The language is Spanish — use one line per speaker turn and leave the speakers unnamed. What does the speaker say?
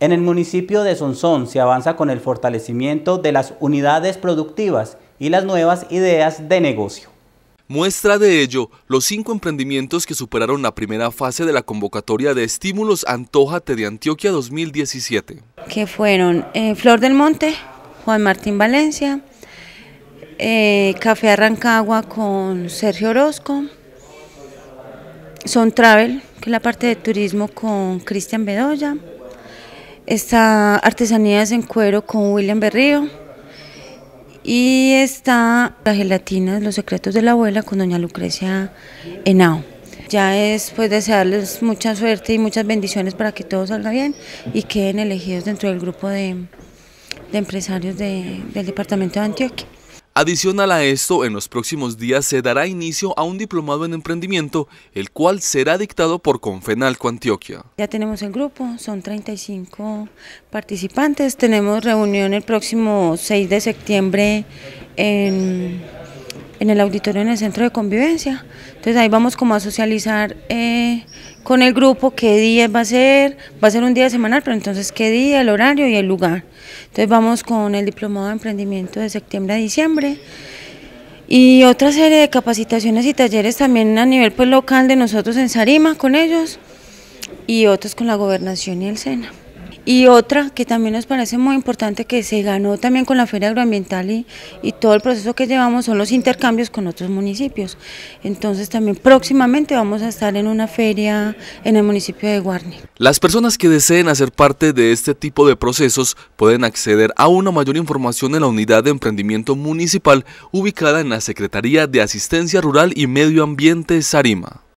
En el municipio de Sonsón se avanza con el fortalecimiento de las unidades productivas y las nuevas ideas de negocio. Muestra de ello los cinco emprendimientos que superaron la primera fase de la convocatoria de estímulos Antójate de Antioquia 2017.
Que fueron eh, Flor del Monte, Juan Martín Valencia, eh, Café Arrancagua con Sergio Orozco, Son Travel, que es la parte de turismo con Cristian Bedoya, está Artesanías en Cuero con William Berrío y está La Gelatina, Los Secretos de la Abuela con Doña Lucrecia Henao. Ya es pues desearles mucha suerte y muchas bendiciones para que todo salga bien y queden elegidos dentro del grupo de, de empresarios de, del departamento de Antioquia.
Adicional a esto, en los próximos días se dará inicio a un diplomado en emprendimiento, el cual será dictado por Confenalco Antioquia.
Ya tenemos el grupo, son 35 participantes, tenemos reunión el próximo 6 de septiembre en en el auditorio en el centro de convivencia. Entonces ahí vamos como a socializar eh, con el grupo qué día va a ser, va a ser un día semanal, pero entonces qué día, el horario y el lugar. Entonces vamos con el diplomado de emprendimiento de septiembre a diciembre y otra serie de capacitaciones y talleres también a nivel pues, local de nosotros en Sarima con ellos y otros con la gobernación y el SENA. Y otra que también nos parece muy importante que se ganó también con la Feria Agroambiental y, todo el proceso que llevamos son los intercambios con otros municipios. Entonces también próximamente vamos a estar en una feria en el municipio de Guarne.
Las personas que deseen hacer parte de este tipo de procesos pueden acceder a una mayor información en la unidad de emprendimiento municipal ubicada en la Secretaría de Asistencia Rural y Medio Ambiente Sarima.